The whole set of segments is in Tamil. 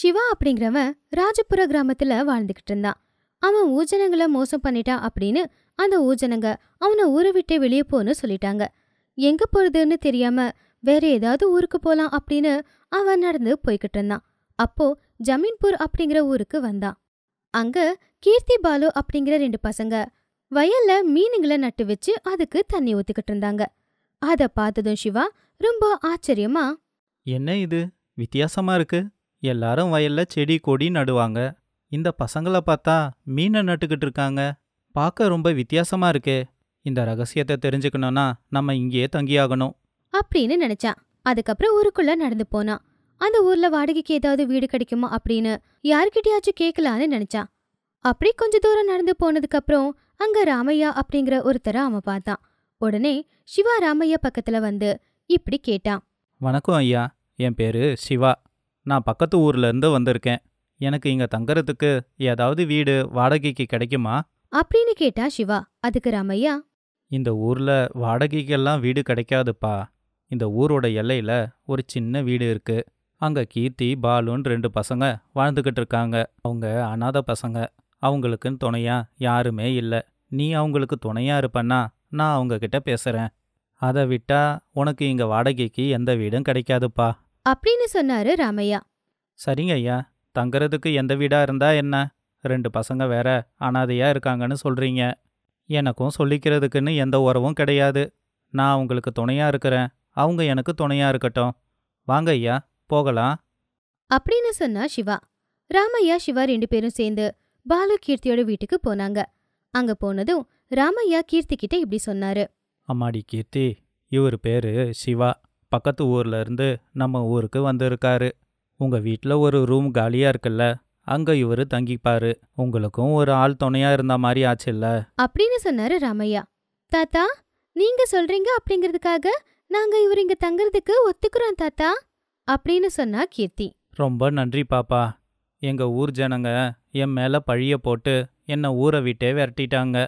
சிவா அப்படிங்கிறவன் ராஜபுர கிராமத்தில் வாழ்ந்துக்கிட்டு இருந்தான் அவன் ஊஜனங்களை மோசம் பண்ணிட்டான் அப்படின்னு அந்த ஊஜனங்க அவனை ஊரை விட்டு வெளியே போன்னு சொல்லிட்டாங்க எங்கே போகிறதுன்னு தெரியாமல் வேற ஏதாவது ஊருக்கு போகலாம் அப்படின்னு அவன் நடந்து போய்கிட்டு இருந்தான் அப்போ ஜமீன்பூர் அப்படிங்கிற ஊருக்கு வந்தான் அங்கே கீர்த்தி பாலு அப்படிங்கிற ரெண்டு பசங்க வயல்ல மீனுங்களை நட்டு வச்சு அதுக்கு தண்ணி ஊத்துக்கிட்டு இருந்தாங்க அதை பார்த்ததும் சிவா ரொம்ப ஆச்சரியமா என்ன இது வித்தியாசமா இருக்கு எல்லாரும் வயல்ல செடி கொடி நடுவாங்க இந்த பசங்களை பார்த்தா மீனை நட்டுக்கிட்டு இருக்காங்க பார்க்க ரொம்ப வித்தியாசமா இருக்கே இந்த ரகசியத்தை தெரிஞ்சுக்கணும்னா நம்ம இங்கேயே தங்கியாகணும் அப்படின்னு நினைச்சான் அதுக்கப்புறம் ஊருக்குள்ள நடந்து போனான் அந்த ஊர்ல வாடகைக்கு ஏதாவது வீடு கிடைக்குமா அப்படின்னு யார்கிட்டயாச்சும் கேட்கலான்னு நினைச்சான் அப்படி கொஞ்ச தூரம் நடந்து போனதுக்கு அப்புறம் அங்க ராமையா அப்படிங்கிற ஒருத்தர அவன் பார்த்தான் உடனே சிவா ராமையா பக்கத்துல வந்து இப்படி கேட்டான் வணக்கம் ஐயா என் பேரு சிவா நான் பக்கத்து ஊர்லேருந்து வந்திருக்கேன் எனக்கு இங்க தங்கறதுக்கு ஏதாவது வீடு வாடகைக்கு கிடைக்குமா அப்படின்னு கேட்டா சிவா அதுக்கு ராமையா இந்த ஊர்ல வாடகைக்கெல்லாம் வீடு கிடைக்காதுப்பா இந்த ஊரோட எல்லையில ஒரு சின்ன வீடு இருக்கு அங்க கீர்த்தி பாலுன்னு ரெண்டு பசங்க வாழ்ந்துக்கிட்டு இருக்காங்க அவங்க அனாத பசங்க அவங்களுக்குன்னு துணையா யாருமே இல்லை நீ அவங்களுக்கு துணையா இருப்பன்னா நான் அவங்க கிட்ட பேசுறேன் அதை விட்டா உனக்கு இங்க வாடகைக்கு எந்த வீடும் கிடைக்காதுப்பா அப்படின்னு சொன்னாரு ராமையா சரிங்க ஐயா தங்குறதுக்கு எந்த வீடா இருந்தா என்ன ரெண்டு பசங்க வேற அனாதையா இருக்காங்கன்னு சொல்றீங்க எனக்கும் சொல்லிக்கிறதுக்குன்னு எந்த உறவும் கிடையாது நான் அவங்களுக்கு துணையா இருக்கிறேன் அவங்க எனக்கு துணையா இருக்கட்டும் வாங்க ஐயா போகலாம் அப்படின்னு சொன்னா சிவா ராமையா சிவா ரெண்டு பேரும் சேர்ந்து பாலு கீர்த்தியோட வீட்டுக்கு போனாங்க அங்க போனதும் ராமையா கீர்த்தி கிட்ட இப்படி சொன்னாரு அம்மாடி கீர்த்தி இவர் பேரு சிவா பக்கத்து ஊரில் இருந்து நம்ம ஊருக்கு வந்திருக்காரு உங்கள் வீட்டில் ஒரு ரூம் காலியாக இருக்குல்ல அங்கே இவர் தங்கிப்பாரு உங்களுக்கும் ஒரு ஆள் துணையாக இருந்த மாதிரி இல்லை அப்படின்னு சொன்னாரு ராமையா தாத்தா நீங்க சொல்றீங்க அப்படிங்கிறதுக்காக நாங்க இவர் இங்க தங்குறதுக்கு ஒத்துக்கிறோம் தாத்தா அப்படின்னு சொன்னா கீர்த்தி ரொம்ப நன்றி பாப்பா எங்கள் ஊர் ஜனங்க என் மேலே பழிய போட்டு என்னை ஊரை விட்டே விரட்டிட்டாங்க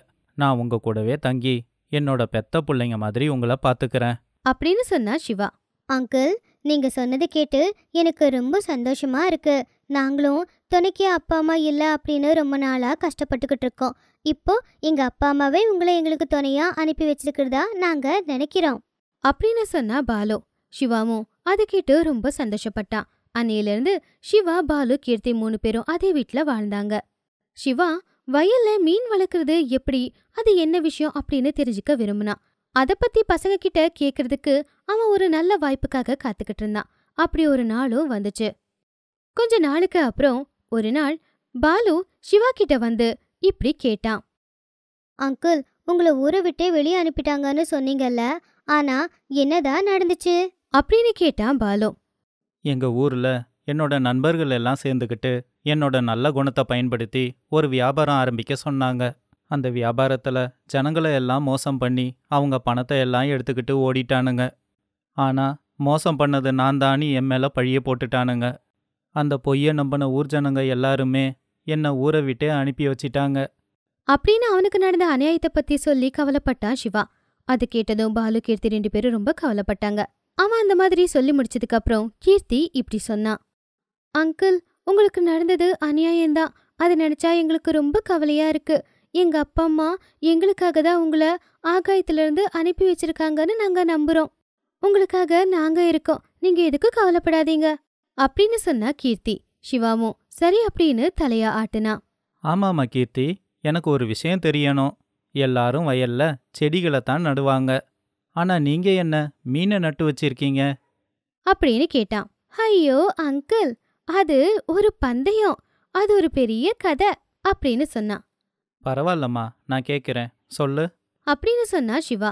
நான் உங்கள் கூடவே தங்கி என்னோட பெத்த பிள்ளைங்க மாதிரி உங்களை பார்த்துக்கிறேன் அப்படின்னு சொன்னா சிவா அங்கிள் நீங்க சொன்னதை கேட்டு எனக்கு ரொம்ப சந்தோஷமா இருக்கு நாங்களும் துணைக்கு அப்பா அம்மா இல்லை அப்படின்னு ரொம்ப நாளாக கஷ்டப்பட்டுக்கிட்டு இருக்கோம் இப்போ எங்க அப்பா அம்மாவே உங்களை எங்களுக்கு துணையா அனுப்பி வச்சிருக்கிறதா நாங்க நினைக்கிறோம் அப்படின்னு சொன்னா பாலு சிவாவும் அதை கேட்டு ரொம்ப சந்தோஷப்பட்டான் அன்னையிலிருந்து சிவா பாலு கீர்த்தி மூணு பேரும் அதே வீட்டில் வாழ்ந்தாங்க சிவா வயல்ல மீன் வளர்க்குறது எப்படி அது என்ன விஷயம் அப்படின்னு தெரிஞ்சுக்க விரும்பினா அதை பத்தி பசங்க கிட்ட கேக்குறதுக்கு அவன் ஒரு நல்ல வாய்ப்புக்காக காத்துக்கிட்டு இருந்தான் அப்படி ஒரு நாளும் வந்துச்சு கொஞ்ச நாளுக்கு அப்புறம் ஒரு நாள் பாலு சிவா கிட்ட வந்து இப்படி கேட்டான் அங்கிள் உங்களை ஊரை விட்டே வெளியே அனுப்பிட்டாங்கன்னு சொன்னீங்கல்ல ஆனா என்னதான் நடந்துச்சு அப்படின்னு கேட்டான் பாலு எங்க ஊர்ல என்னோட நண்பர்கள் எல்லாம் சேர்ந்துகிட்டு என்னோட நல்ல குணத்தை பயன்படுத்தி ஒரு வியாபாரம் ஆரம்பிக்க சொன்னாங்க அந்த வியாபாரத்தில் ஜனங்களை எல்லாம் மோசம் பண்ணி அவங்க பணத்தை எல்லாம் எடுத்துக்கிட்டு ஓடிட்டானுங்க ஆனால் மோசம் பண்ணது நான் தானி என் மேலே பழிய போட்டுட்டானுங்க அந்த பொய்யை நம்பின ஊர் ஜனங்க எல்லாருமே என்னை ஊரை விட்டே அனுப்பி வச்சிட்டாங்க அப்படின்னு அவனுக்கு நடந்த அநியாயத்தை பத்தி சொல்லி கவலைப்பட்டான் சிவா அது கேட்டதும் பாலு கீர்த்தி ரெண்டு பேரும் ரொம்ப கவலைப்பட்டாங்க அவன் அந்த மாதிரி சொல்லி முடிச்சதுக்கு அப்புறம் கீர்த்தி இப்படி சொன்னான் அங்கிள் உங்களுக்கு நடந்தது அநியாயம்தான் அதை நினைச்சா எங்களுக்கு ரொம்ப கவலையா இருக்கு எங்க அப்பா அம்மா எங்களுக்காக தான் உங்களை ஆகாயத்திலிருந்து அனுப்பி வச்சிருக்காங்கன்னு நாங்க நம்புறோம் உங்களுக்காக நாங்க இருக்கோம் நீங்க எதுக்கு கவலைப்படாதீங்க அப்படின்னு சொன்னா கீர்த்தி சிவாமு சரி அப்படின்னு தலையா ஆட்டுனா ஆமாமா கீர்த்தி எனக்கு ஒரு விஷயம் தெரியணும் எல்லாரும் வயல்ல செடிகளை தான் நடுவாங்க ஆனா நீங்க என்ன மீனை நட்டு வச்சிருக்கீங்க அப்படின்னு கேட்டான் ஐயோ அங்கிள் அது ஒரு பந்தயம் அது ஒரு பெரிய கதை அப்படின்னு சொன்னான் பரவாயில்லம்மா நான் கேட்கிறேன் சொல்லு அப்படின்னு சொன்னா சிவா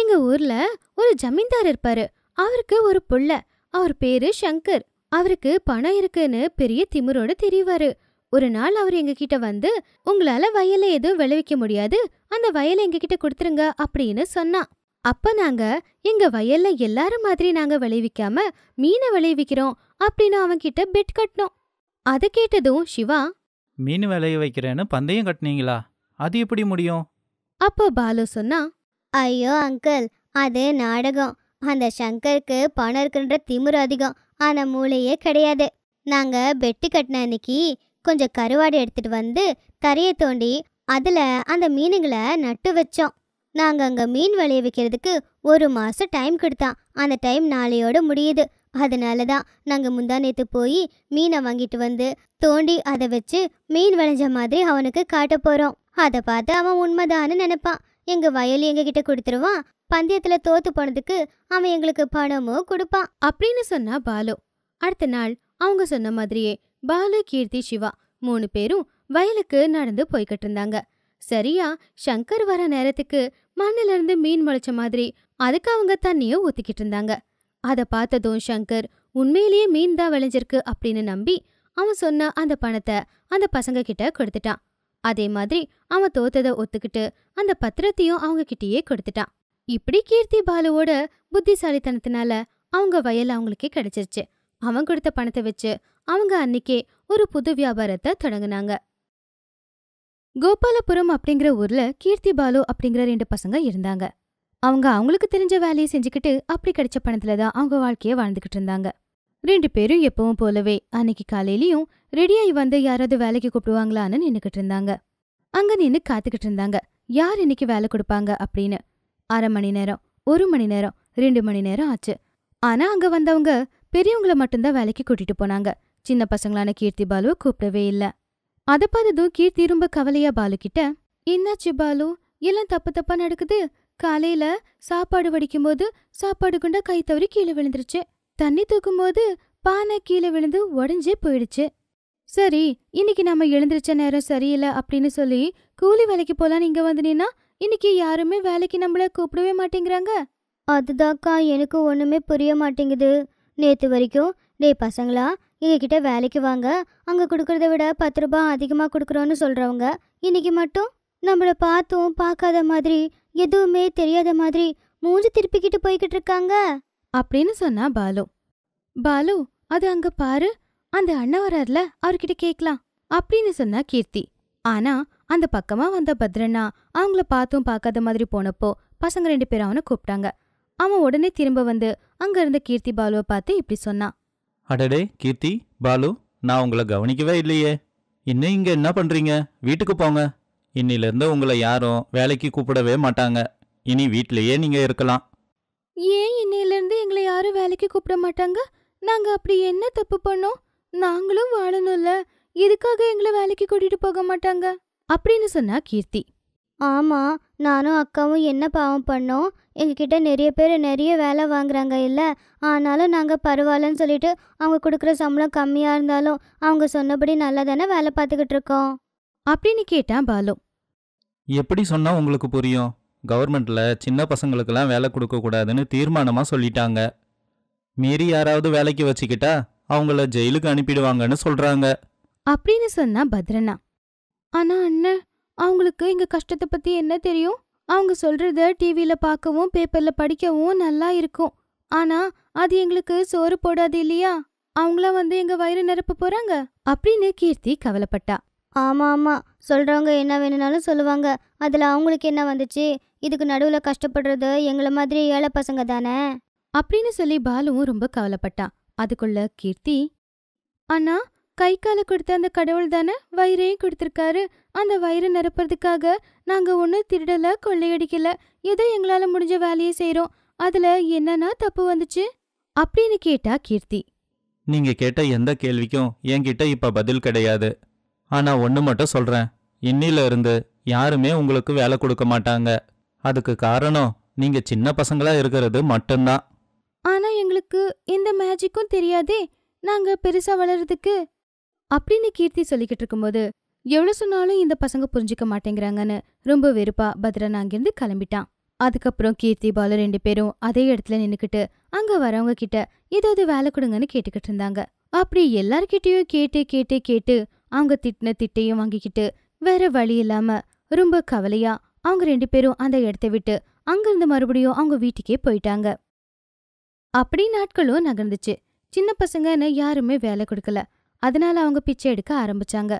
எங்க ஊர்ல ஒரு ஜமீன்தார் இருப்பாரு அவருக்கு ஒரு புள்ள அவர் பேரு சங்கர் அவருக்கு பணம் இருக்குன்னு பெரிய திமிரோட தெரிவாரு ஒரு நாள் அவர் எங்ககிட்ட வந்து உங்களால வயல்ல எதுவும் விளைவிக்க முடியாது அந்த வயலை எங்ககிட்ட கொடுத்துருங்க அப்படின்னு சொன்னான் அப்ப நாங்க எங்க வயல்ல எல்லாரும் மாதிரி நாங்க விளைவிக்காம மீனை விளைவிக்கிறோம் அப்படின்னு அவன்கிட்ட பெட் கட்டினோம் அதை கேட்டதும் சிவா மீன் விளைய வைக்கிறேன்னு பந்தயம் கட்டினீங்களா அது எப்படி முடியும் அப்போ பாலு சொன்னா ஐயோ அங்கிள் அது நாடகம் அந்த சங்கருக்கு பணம் இருக்குன்ற திமிர் அதிகம் ஆனா மூளையே கிடையாது நாங்க பெட்டி கட்டின அன்னைக்கு கொஞ்சம் கருவாடு எடுத்துட்டு வந்து தரையை தோண்டி அதுல அந்த மீனுங்களை நட்டு வச்சோம் நாங்க அங்க மீன் விளைய வைக்கிறதுக்கு ஒரு மாசம் டைம் கொடுத்தான் அந்த டைம் நாளையோட முடியுது அதனால தான் நாங்கள் முந்தா நேத்து போய் மீனை வாங்கிட்டு வந்து தோண்டி அதை வச்சு மீன் விளைஞ்ச மாதிரி அவனுக்கு காட்ட போகிறோம் அதை பார்த்து அவன் உண்மைதான்னு நினைப்பான் எங்கள் வயல் எங்ககிட்ட கொடுத்துருவான் பந்தயத்தில் தோத்து போனதுக்கு அவன் எங்களுக்கு பணமோ கொடுப்பான் அப்படின்னு சொன்னா பாலு அடுத்த நாள் அவங்க சொன்ன மாதிரியே பாலு கீர்த்தி சிவா மூணு பேரும் வயலுக்கு நடந்து போய்கிட்டு இருந்தாங்க சரியா சங்கர் வர நேரத்துக்கு மண்ணிலிருந்து மீன் முளைச்ச மாதிரி அதுக்கு அவங்க தண்ணியை ஊத்திக்கிட்டு இருந்தாங்க அதை பார்த்ததும் சங்கர் உண்மையிலேயே மீன் தான் விளைஞ்சிருக்கு அப்படின்னு நம்பி அவன் சொன்ன அந்த பணத்தை அந்த பசங்க கிட்ட கொடுத்துட்டான் அதே மாதிரி அவன் தோத்ததை ஒத்துக்கிட்டு அந்த பத்திரத்தையும் அவங்க கிட்டேயே கொடுத்துட்டான் இப்படி கீர்த்தி பாலுவோட புத்திசாலித்தனத்தினால அவங்க வயல் அவங்களுக்கே கிடைச்சிருச்சு அவன் கொடுத்த பணத்தை வச்சு அவங்க அன்னைக்கே ஒரு புது வியாபாரத்தை தொடங்கினாங்க கோபாலபுரம் அப்படிங்கிற ஊர்ல கீர்த்தி பாலு அப்படிங்கிற ரெண்டு பசங்க இருந்தாங்க அவங்க அவங்களுக்கு தெரிஞ்ச வேலையை செஞ்சுக்கிட்டு அப்படி கிடைச்ச பணத்துல தான் அவங்க வாழ்க்கைய வாழ்ந்துகிட்டு இருந்தாங்க ரெண்டு பேரும் எப்பவும் போலவே அன்னைக்கு காலையிலயும் ரெடியாகி வந்து யாராவது வேலைக்கு கூப்பிடுவாங்களான்னு நின்னுக்கிட்டு இருந்தாங்க அங்க நின்னு காத்துக்கிட்டு இருந்தாங்க யார் இன்னைக்கு வேலை கொடுப்பாங்க அப்படின்னு அரை மணி நேரம் ஒரு மணி நேரம் ரெண்டு மணி நேரம் ஆச்சு ஆனா அங்க வந்தவங்க பெரியவங்கள மட்டும்தான் வேலைக்கு கூட்டிட்டு போனாங்க சின்ன பசங்களான கீர்த்தி பாலுவை கூப்பிடவே இல்லை அதை பார்த்ததும் கீர்த்தி ரொம்ப கவலையா பாலு கிட்ட என்னாச்சு பாலு எல்லாம் தப்பு தப்பா நடக்குது காலையில சாப்பாடு வடிக்கும்போது சாப்பாடு குண்டா கை தவறி கீழே விழுந்துருச்சு தண்ணி தூக்கும் போது பானை கீழே விழுந்து உடஞ்சே போயிடுச்சு சரி இன்னைக்கு நம்ம எழுந்திருச்ச நேரம் சரியில்லை அப்படின்னு சொல்லி கூலி வேலைக்கு போலாம் இங்க வந்தீங்கன்னா இன்னைக்கு யாருமே வேலைக்கு நம்மள கூப்பிடவே மாட்டேங்கிறாங்க அதுதாக்கா எனக்கு ஒண்ணுமே புரிய மாட்டேங்குது நேத்து வரைக்கும் டே பசங்களா எங்ககிட்ட வேலைக்கு வாங்க அங்க கொடுக்கறத விட பத்து ரூபாய் அதிகமா கொடுக்குறோன்னு சொல்றவங்க இன்னைக்கு மட்டும் நம்மளை பார்த்தும் பார்க்காத மாதிரி எதுவுமே தெரியாத மாதிரி மூஞ்சி திருப்பிக்கிட்டு போய்கிட்டு இருக்காங்க அப்படின்னு சொன்னா பாலு பாலு அது அங்க பாரு அந்த அண்ணா வராருல அவர்கிட்ட கேட்கலாம் அப்படின்னு சொன்னா கீர்த்தி ஆனா அந்த பக்கமா வந்த பத்ரண்ணா அவங்கள பார்த்தும் பார்க்காத மாதிரி போனப்போ பசங்க ரெண்டு பேரும் அவனை கூப்பிட்டாங்க அவன் உடனே திரும்ப வந்து அங்க இருந்த கீர்த்தி பாலுவை பார்த்து இப்படி சொன்னான் அடடே கீர்த்தி பாலு நான் உங்களை கவனிக்கவே இல்லையே இன்னும் இங்க என்ன பண்றீங்க வீட்டுக்கு போங்க இன்னிலிருந்து உங்களை யாரும் வேலைக்கு கூப்பிடவே மாட்டாங்க இனி வீட்டிலேயே நீங்க இருக்கலாம் ஏன் இன்னிலிருந்து எங்களை யாரும் வேலைக்கு கூப்பிட மாட்டாங்க நாங்க அப்படி என்ன தப்பு பண்ணோம் நாங்களும் வாழணும்ல எதுக்காக எங்களை வேலைக்கு கூட்டிட்டு போக மாட்டாங்க அப்படின்னு சொன்னா கீர்த்தி ஆமா நானும் அக்காவும் என்ன பாவம் பண்ணோம் எங்ககிட்ட நிறைய பேர் நிறைய வேலை வாங்குறாங்க இல்ல ஆனாலும் நாங்க பரவாயில்லன்னு சொல்லிட்டு அவங்க கொடுக்குற சம்பளம் கம்மியா இருந்தாலும் அவங்க சொன்னபடி நல்லா தானே வேலை பார்த்துக்கிட்டு இருக்கோம் அப்படின்னு கேட்டான் பாலு எப்படி சொன்னா உங்களுக்கு புரியும் கவர்மெண்ட்ல சின்ன பசங்களுக்கெல்லாம் வேலை கொடுக்க கூடாதுன்னு தீர்மானமா சொல்லிட்டாங்க மீறி யாராவது வேலைக்கு வச்சுக்கிட்டா அவங்கள ஜெயிலுக்கு அனுப்பிடுவாங்கன்னு சொல்றாங்க அப்படின்னு சொன்னா பத்ரனா ஆனா அண்ணன் அவங்களுக்கு எங்க கஷ்டத்தை பத்தி என்ன தெரியும் அவங்க சொல்றத டிவியில பார்க்கவும் பேப்பர்ல படிக்கவும் நல்லா இருக்கும் ஆனா அது எங்களுக்கு சோறு போடாது இல்லையா அவங்களாம் வந்து எங்க வயிறு நிரப்ப போறாங்க அப்படின்னு கீர்த்தி கவலைப்பட்டா ஆமாம் ஆமாம் சொல்கிறவங்க என்ன வேணும்னாலும் சொல்லுவாங்க அதில் அவங்களுக்கு என்ன வந்துச்சு இதுக்கு நடுவில் கஷ்டப்படுறது எங்களை மாதிரி ஏழை பசங்க தானே அப்படின்னு சொல்லி பாலுவும் ரொம்ப கவலைப்பட்டான் அதுக்குள்ள கீர்த்தி அண்ணா கை காலை கொடுத்த அந்த கடவுள் தானே வயிறையும் கொடுத்துருக்காரு அந்த வயிறு நிரப்புறதுக்காக நாங்கள் ஒன்றும் திருடலை கொள்ளையடிக்கல ஏதோ எங்களால் முடிஞ்ச வேலையை செய்கிறோம் அதில் என்னன்னா தப்பு வந்துச்சு அப்படின்னு கேட்டா கீர்த்தி நீங்க கேட்ட எந்த கேள்விக்கும் என்கிட்ட இப்ப பதில் கிடையாது ஆனா ஒண்ணு மட்டும் சொல்றேன் இன்னில இருந்து யாருமே உங்களுக்கு வேலை கொடுக்க மாட்டாங்க அதுக்கு காரணம் நீங்க சின்ன பசங்களா இருக்கிறது மட்டும்தான் ஆனா எங்களுக்கு இந்த மேஜிக்கும் தெரியாதே நாங்க பெருசா வளர்றதுக்கு அப்படின்னு கீர்த்தி சொல்லிக்கிட்டு இருக்கும்போது எவ்வளவு சொன்னாலும் இந்த பசங்க புரிஞ்சுக்க மாட்டேங்கிறாங்கன்னு ரொம்ப வெறுப்பா பத்ரன் அங்கிருந்து கிளம்பிட்டான் அதுக்கப்புறம் கீர்த்தி பாலு ரெண்டு பேரும் அதே இடத்துல நின்னுக்கிட்டு அங்க வரவங்க கிட்ட ஏதாவது வேலை கொடுங்கன்னு கேட்டுக்கிட்டு இருந்தாங்க அப்படி எல்லார்கிட்டயும் கேட்டு கேட்டு கேட்டு அவங்க திட்டின திட்டையும் வாங்கிக்கிட்டு வேற வழி இல்லாம ரொம்ப கவலையா அவங்க ரெண்டு பேரும் அந்த இடத்த விட்டு அங்கிருந்து மறுபடியும் அவங்க வீட்டுக்கே போயிட்டாங்க அப்படி நாட்களும் நகர்ந்துச்சு சின்ன பசங்கன்னு யாருமே வேலை கொடுக்கல அதனால அவங்க பிச்சை எடுக்க ஆரம்பிச்சாங்க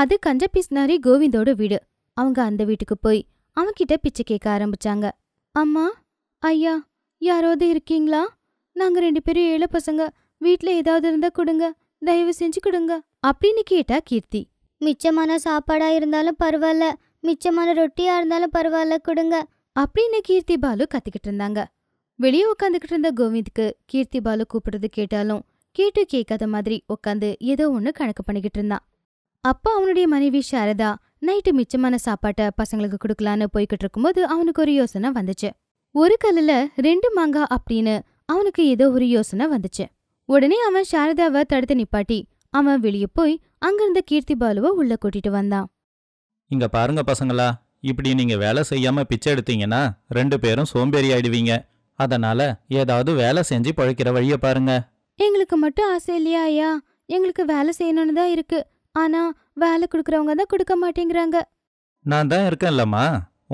அது கஞ்ச பிசினாரி கோவிந்தோட வீடு அவங்க அந்த வீட்டுக்கு போய் அவன்கிட்ட பிச்சை கேட்க ஆரம்பிச்சாங்க அம்மா ஐயா யாராவது இருக்கீங்களா நாங்க ரெண்டு பேரும் ஏழை பசங்க வீட்டுல ஏதாவது இருந்தா கொடுங்க தயவு செஞ்சு கொடுங்க அப்படின்னு கேட்டா கீர்த்தி மிச்சமான சாப்பாடா இருந்தாலும் பரவாயில்ல மிச்சமான ரொட்டியா இருந்தாலும் பரவாயில்ல கொடுங்க அப்படின்னு கீர்த்தி பாலு கத்திக்கிட்டு இருந்தாங்க வெளியே உட்காந்துக்கிட்டு இருந்த கோவிந்துக்கு கீர்த்தி பாலு கூப்பிடுறது கேட்டாலும் கேட்டு கேட்காத மாதிரி உட்காந்து ஏதோ ஒண்ணு கணக்கு பண்ணிக்கிட்டு இருந்தான் அப்பா அவனுடைய மனைவி சாரதா நைட்டு மிச்சமான சாப்பாட்டை பசங்களுக்கு கொடுக்கலான்னு போய்கிட்டு இருக்கும்போது அவனுக்கு ஒரு யோசனை வந்துச்சு ஒரு கல்லுல ரெண்டு மாங்கா அப்படின்னு அவனுக்கு ஏதோ ஒரு யோசனை வந்துச்சு உடனே அவன் சாரதாவை தடுத்து நிப்பாட்டி அவன் வெளியே போய் அங்கிருந்த கீர்த்தி பாலுவை உள்ள கூட்டிட்டு வந்தான் இங்க பாருங்க பசங்களா இப்படி நீங்க வேலை செய்யாம பிச்சை எடுத்தீங்கன்னா ரெண்டு பேரும் சோம்பேறி ஆயிடுவீங்க அதனால ஏதாவது வேலை செஞ்சு பழைக்கிற வழிய பாருங்க எங்களுக்கு மட்டும் ஆசை இல்லையா ஐயா எங்களுக்கு வேலை செய்யணும்னு தான் இருக்கு ஆனா வேலை கொடுக்கறவங்க தான் கொடுக்க மாட்டேங்கிறாங்க நான் தான் இருக்கேன்லம்மா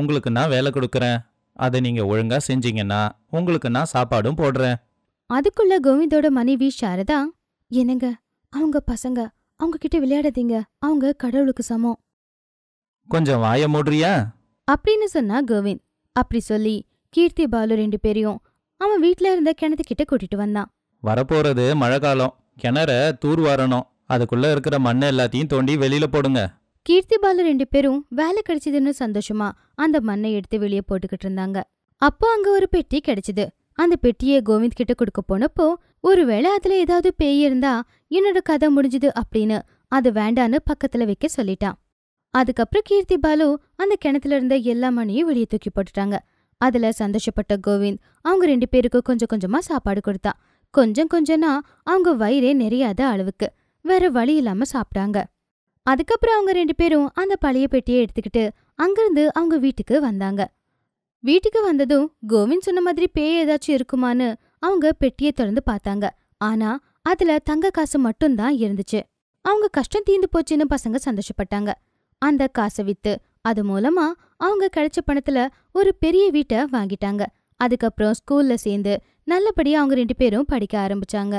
உங்களுக்கு நான் வேலை கொடுக்கறேன் அதை நீங்க ஒழுங்கா செஞ்சீங்கன்னா உங்களுக்கு நான் சாப்பாடும் போடுறேன் அதுக்குள்ள கோவிந்தோட மனைவி சாரதா என்னங்க அவங்க பசங்க அவங்க கிட்ட விளையாடாதீங்க அவங்க கடவுளுக்கு சமம் கொஞ்சம் வாய மூடுறியா அப்படின்னு சொன்னா கோவிந்த் அப்படி சொல்லி கீர்த்தி பாலு ரெண்டு பேரையும் அவன் வீட்ல இருந்த கிணத்து கிட்ட கூட்டிட்டு வந்தான் வரப்போறது மழை காலம் கிணற தூர் வரணும் அதுக்குள்ள இருக்கிற மண்ணை எல்லாத்தையும் தோண்டி வெளியில போடுங்க கீர்த்தி பாலு ரெண்டு பேரும் வேலை கிடைச்சதுன்னு சந்தோஷமா அந்த மண்ணை எடுத்து வெளியே போட்டுக்கிட்டு இருந்தாங்க அப்போ அங்க ஒரு பெட்டி கிடைச்சது அந்த பெட்டியை கோவிந்த் கிட்ட கொடுக்க போனப்போ ஒருவேளை அதுல ஏதாவது பேய் இருந்தா என்னோட கதை முடிஞ்சுது அப்படின்னு அது வேண்டான்னு பக்கத்துல வைக்க சொல்லிட்டான் அதுக்கப்புறம் கீர்த்தி பாலு அந்த கிணத்துல இருந்த எல்லா மணியும் வெளியே தூக்கி போட்டுட்டாங்க அதுல சந்தோஷப்பட்ட கோவிந்த் அவங்க ரெண்டு பேருக்கும் கொஞ்சம் கொஞ்சமா சாப்பாடு கொடுத்தா கொஞ்சம் கொஞ்சம்னா அவங்க வயிறே நிறையாத அளவுக்கு வேற வழி இல்லாம சாப்பிட்டாங்க அதுக்கப்புறம் அவங்க ரெண்டு பேரும் அந்த பழைய பெட்டியை எடுத்துக்கிட்டு அங்கிருந்து அவங்க வீட்டுக்கு வந்தாங்க வீட்டுக்கு வந்ததும் கோவிந்த் சொன்ன மாதிரி பேய் ஏதாச்சும் இருக்குமான்னு அவங்க பெட்டியை திறந்து பார்த்தாங்க ஆனா அதுல தங்க காசு மட்டும்தான் இருந்துச்சு அவங்க கஷ்டம் தீந்து போச்சுன்னு பசங்க சந்தோஷப்பட்டாங்க அந்த காசை வித்து அது மூலமா அவங்க கிடைச்ச பணத்துல ஒரு பெரிய வீட்டை வாங்கிட்டாங்க அதுக்கப்புறம் ஸ்கூல்ல சேர்ந்து நல்லபடியா அவங்க ரெண்டு பேரும் படிக்க ஆரம்பிச்சாங்க